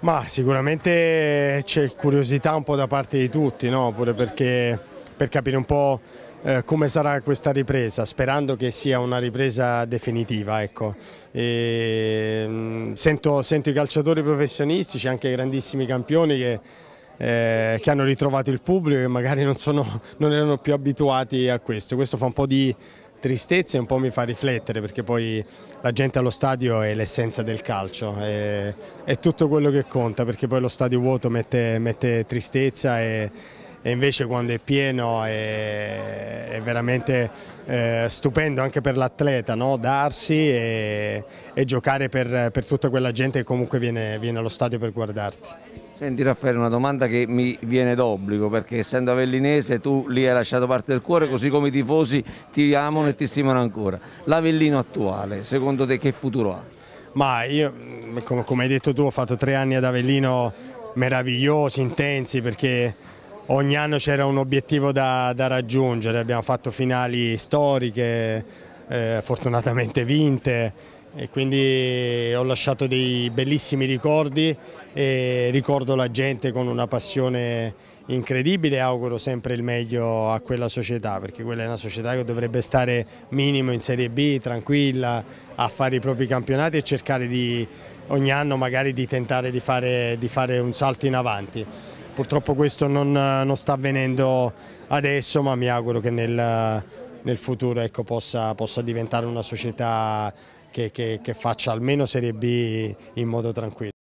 Ma sicuramente c'è curiosità un po' da parte di tutti, no? pure perché per capire un po' eh, come sarà questa ripresa, sperando che sia una ripresa definitiva. Ecco. E, mh, mm, sento, sento, i calciatori professionistici, anche grandissimi campioni che, eh, che hanno ritrovato il pubblico e magari non, sono, non erano più abituati a questo. Questo fa un po' di tristezza e un po' mi fa riflettere perché poi la gente allo stadio è l'essenza del calcio, è, è, tutto quello che conta perché poi lo stadio vuoto mette, mette tristezza e, e, invece quando è pieno è, è veramente eh, stupendo anche per l'atleta no? darsi e, e giocare per, per, tutta quella gente che comunque viene, viene allo stadio per guardarti. Senti Raffaele, una domanda che mi viene d'obbligo, perché essendo avellinese tu lì hai lasciato parte del cuore, così come i tifosi ti amano e ti stimano ancora. L'Avellino attuale, secondo te che futuro ha? Ma io, come hai detto tu, ho fatto tre anni ad Avellino meravigliosi, intensi, perché ogni anno c'era un obiettivo da, da, raggiungere, abbiamo fatto finali storiche, eh, fortunatamente vinte, e quindi ho lasciato dei bellissimi ricordi e ricordo la gente con una passione incredibile auguro sempre il meglio a quella società perché quella è una società che dovrebbe stare minimo in Serie B, tranquilla, a fare i propri campionati e cercare di ogni anno magari di tentare di fare, di fare un salto in avanti. Purtroppo questo non, non, sta avvenendo adesso ma mi auguro che nel, nel futuro ecco, possa, possa diventare una società che, che, che faccia almeno Serie B in modo tranquillo.